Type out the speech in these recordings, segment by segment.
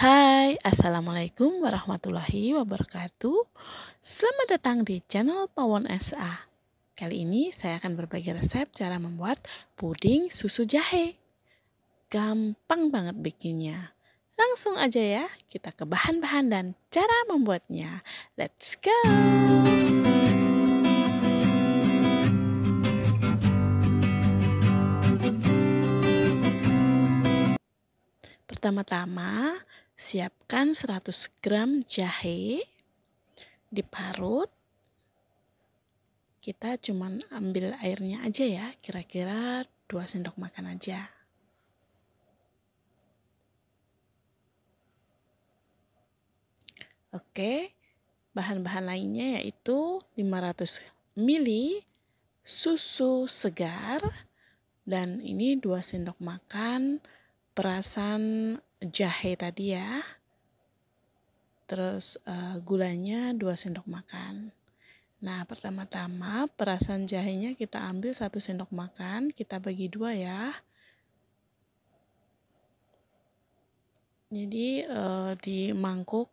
Hai, Assalamualaikum warahmatullahi wabarakatuh Selamat datang di channel Pawon SA Kali ini saya akan berbagi resep cara membuat puding susu jahe Gampang banget bikinnya Langsung aja ya, kita ke bahan-bahan dan cara membuatnya Let's go! Pertama-tama, Siapkan 100 gram jahe diparut. Kita cuman ambil airnya aja ya, kira-kira 2 sendok makan aja. Oke, bahan-bahan lainnya yaitu 500 ml susu segar dan ini 2 sendok makan perasan jahe tadi ya. Terus uh, gulanya 2 sendok makan. Nah, pertama-tama perasan jahenya kita ambil 1 sendok makan, kita bagi dua ya. Jadi uh, di mangkuk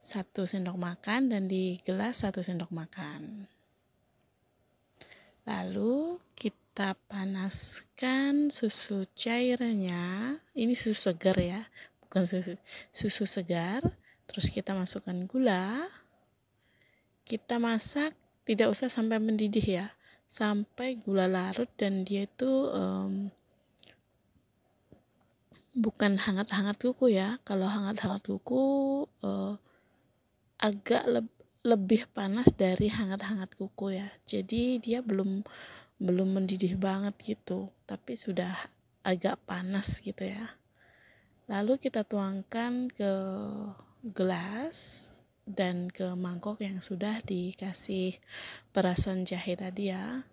1 sendok makan dan di gelas 1 sendok makan. Lalu kita panaskan susu cairnya. Ini susu segar ya, bukan susu susu segar. Terus kita masukkan gula. Kita masak tidak usah sampai mendidih ya, sampai gula larut dan dia itu um, bukan hangat-hangat kuku ya. Kalau hangat-hangat kuku uh, agak leb, lebih panas dari hangat-hangat kuku ya jadi dia belum belum mendidih banget gitu tapi sudah agak panas gitu ya lalu kita tuangkan ke gelas dan ke mangkok yang sudah dikasih perasan jahe tadi ya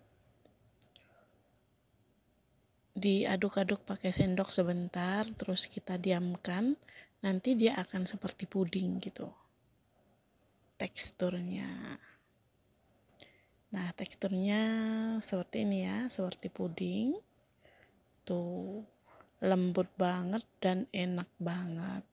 diaduk-aduk pakai sendok sebentar terus kita diamkan nanti dia akan seperti puding gitu teksturnya nah teksturnya seperti ini ya seperti puding tuh lembut banget dan enak banget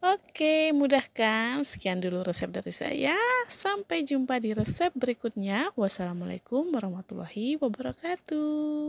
Oke, mudah kan? Sekian dulu resep dari saya. Sampai jumpa di resep berikutnya. Wassalamualaikum warahmatullahi wabarakatuh.